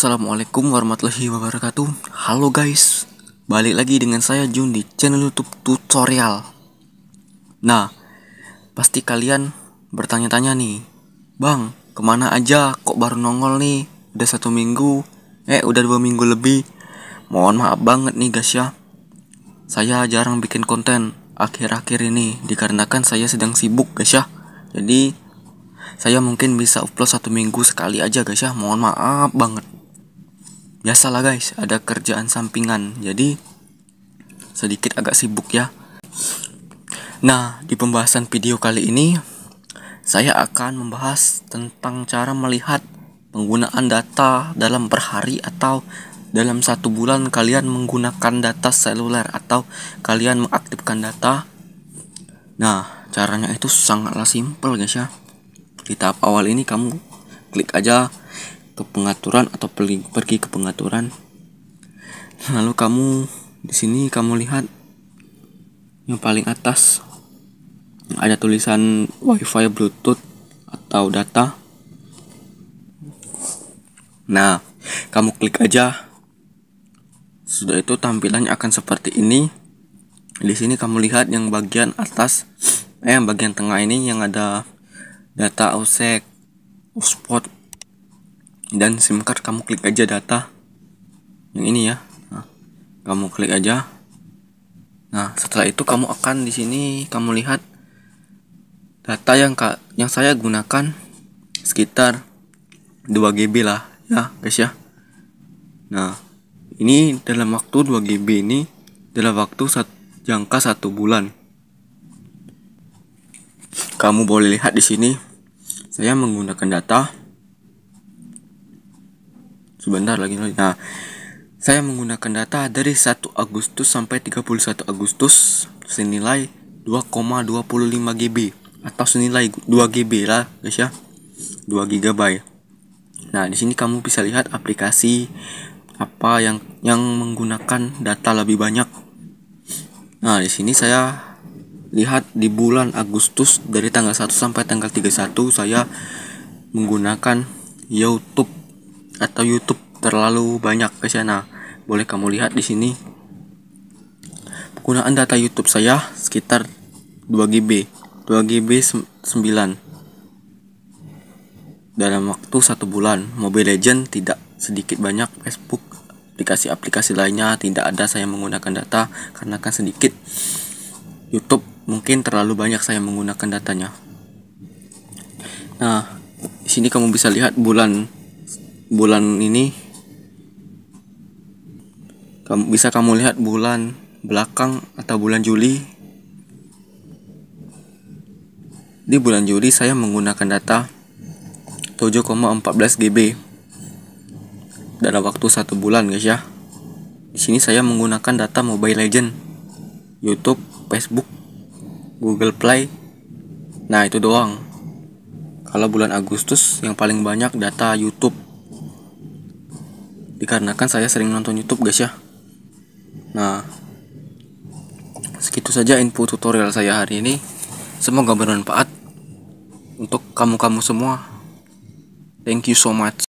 Assalamualaikum warahmatullahi wabarakatuh Halo guys Balik lagi dengan saya Jun di channel youtube tutorial Nah Pasti kalian bertanya-tanya nih Bang kemana aja kok baru nongol nih Udah satu minggu Eh udah dua minggu lebih Mohon maaf banget nih guys ya Saya jarang bikin konten akhir-akhir ini Dikarenakan saya sedang sibuk guys ya Jadi saya mungkin bisa upload satu minggu sekali aja guys ya mohon maaf banget biasalah guys ada kerjaan sampingan jadi sedikit agak sibuk ya nah di pembahasan video kali ini saya akan membahas tentang cara melihat penggunaan data dalam per hari atau dalam satu bulan kalian menggunakan data seluler atau kalian mengaktifkan data nah caranya itu sangatlah simpel guys ya di tahap awal ini kamu klik aja ke pengaturan atau pergi ke pengaturan lalu kamu di sini kamu lihat yang paling atas ada tulisan wifi bluetooth atau data nah kamu klik aja sudah itu tampilannya akan seperti ini di sini kamu lihat yang bagian atas eh yang bagian tengah ini yang ada data OSEC, spot dan SIM card kamu klik aja data yang ini ya nah, kamu klik aja nah setelah itu kamu akan di sini kamu lihat data yang kak yang saya gunakan sekitar 2 GB lah ya guys ya nah ini dalam waktu 2 GB ini dalam waktu satu, jangka satu bulan kamu boleh lihat di sini saya menggunakan data sebentar lagi nah saya menggunakan data dari 1 Agustus sampai 31 Agustus senilai 2,25 GB atau senilai 2 GB lah guys ya 2 GB nah di sini kamu bisa lihat aplikasi apa yang yang menggunakan data lebih banyak nah di sini saya lihat di bulan Agustus dari tanggal 1 sampai tanggal 31 saya menggunakan YouTube atau YouTube terlalu banyak ke sana. Boleh kamu lihat di sini. Penggunaan data YouTube saya sekitar 2 GB, 2 GB 9. Dalam waktu satu bulan, Mobile Legend tidak sedikit banyak Facebook aplikasi-aplikasi lainnya tidak ada saya menggunakan data karena kan sedikit YouTube mungkin terlalu banyak saya menggunakan datanya. Nah, di sini kamu bisa lihat bulan bulan ini kamu bisa kamu lihat bulan belakang atau bulan Juli di bulan Juli saya menggunakan data 7,14 GB dalam waktu satu bulan guys ya di sini saya menggunakan data Mobile Legend YouTube Facebook Google Play nah itu doang kalau bulan Agustus yang paling banyak data YouTube dikarenakan saya sering nonton YouTube guys ya. Nah, segitu saja info tutorial saya hari ini. Semoga bermanfaat untuk kamu-kamu semua. Thank you so much.